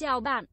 Chào bạn.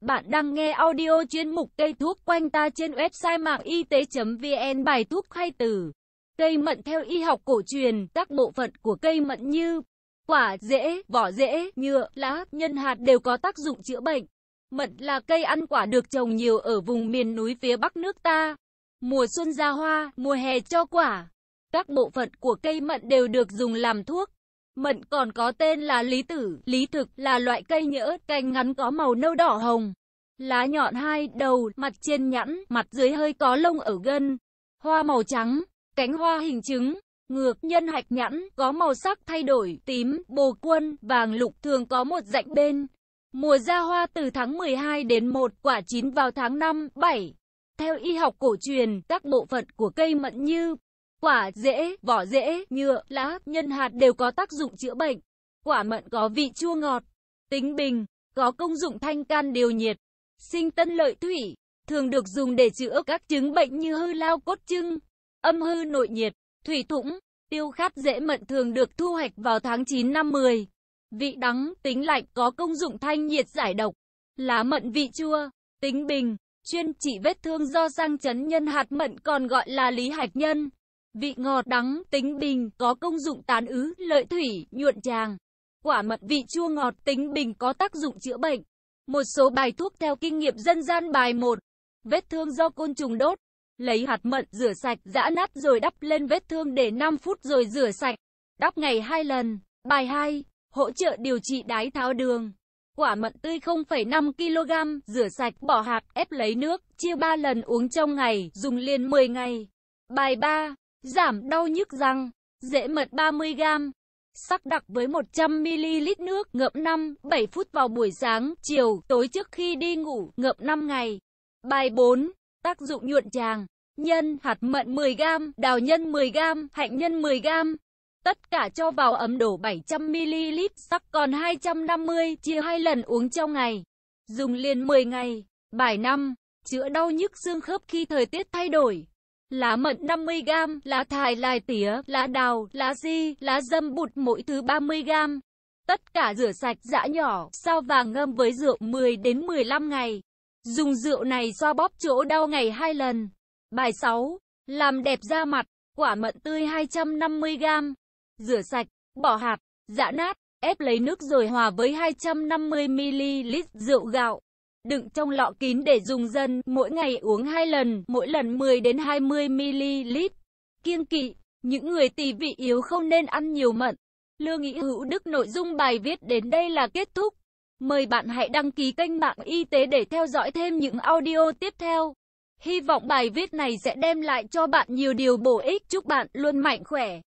Bạn đang nghe audio chuyên mục cây thuốc quanh ta trên website mạng y tế.vn bài thuốc khai từ. Cây mận theo y học cổ truyền, các bộ phận của cây mận như quả, rễ, vỏ rễ, nhựa, lá, nhân hạt đều có tác dụng chữa bệnh. Mận là cây ăn quả được trồng nhiều ở vùng miền núi phía Bắc nước ta. Mùa xuân ra hoa, mùa hè cho quả. Các bộ phận của cây mận đều được dùng làm thuốc. Mận còn có tên là lý tử, lý thực là loại cây nhỡ, cành ngắn có màu nâu đỏ hồng. Lá nhọn hai đầu, mặt trên nhẵn, mặt dưới hơi có lông ở gân. Hoa màu trắng, cánh hoa hình trứng, ngược nhân hạch nhẵn, có màu sắc thay đổi, tím, bồ quân, vàng lục thường có một dạnh bên. Mùa ra hoa từ tháng 12 đến 1, quả chín vào tháng 5, 7. Theo y học cổ truyền, các bộ phận của cây mận như quả dễ vỏ dễ nhựa, lá, nhân hạt đều có tác dụng chữa bệnh. Quả mận có vị chua ngọt, tính bình, có công dụng thanh can điều nhiệt, sinh tân lợi thủy, thường được dùng để chữa các chứng bệnh như hư lao cốt trưng, âm hư nội nhiệt, thủy thủng, tiêu khát dễ mận thường được thu hoạch vào tháng 9 năm 10. Vị đắng, tính lạnh có công dụng thanh nhiệt giải độc. Lá mận vị chua, tính bình, chuyên trị vết thương do sang chấn nhân hạt mận còn gọi là lý hạch nhân vị ngọt đắng, tính bình, có công dụng tán ứ, lợi thủy, nhuận tràng. Quả mật vị chua ngọt, tính bình có tác dụng chữa bệnh. Một số bài thuốc theo kinh nghiệm dân gian bài 1. Vết thương do côn trùng đốt. Lấy hạt mận rửa sạch, giã nát rồi đắp lên vết thương để 5 phút rồi rửa sạch. Đắp ngày 2 lần. Bài 2. Hỗ trợ điều trị đái tháo đường. Quả mận tươi 0,5 kg, rửa sạch, bỏ hạt, ép lấy nước, chia 3 lần uống trong ngày, dùng liền 10 ngày. Bài 3 giảm đau nhức răng, dễ mật 30g, sắc đặc với 100ml nước, ngậm 5-7 phút vào buổi sáng, chiều, tối trước khi đi ngủ, ngậm 5 ngày. Bài 4. Tác dụng nhuận tràng. Nhân, hạt mận 10g, đào nhân 10g, hạnh nhân 10g. Tất cả cho vào ấm đổ 700ml, sắc còn 250, chia 2 lần uống trong ngày. Dùng liền 10 ngày. Bài 5. Chữa đau nhức xương khớp khi thời tiết thay đổi lá mận 50g, lá thải lai tía, lá đào, lá di, lá dâm bụt mỗi thứ 30g. Tất cả rửa sạch giã nhỏ, sao vàng ngâm với rượu 10 đến 15 ngày. Dùng rượu này xoa bóp chỗ đau ngày 2 lần. Bài 6. Làm đẹp da mặt, quả mận tươi 250g. Rửa sạch, bỏ hạt, giã nát, ép lấy nước rồi hòa với 250ml rượu gạo đựng trong lọ kín để dùng dần, mỗi ngày uống 2 lần, mỗi lần 10 đến 20 ml. Kiêng kỵ, những người tỳ vị yếu không nên ăn nhiều mận. Lương Nghĩ Hữu Đức nội dung bài viết đến đây là kết thúc. Mời bạn hãy đăng ký kênh mạng y tế để theo dõi thêm những audio tiếp theo. Hy vọng bài viết này sẽ đem lại cho bạn nhiều điều bổ ích. Chúc bạn luôn mạnh khỏe.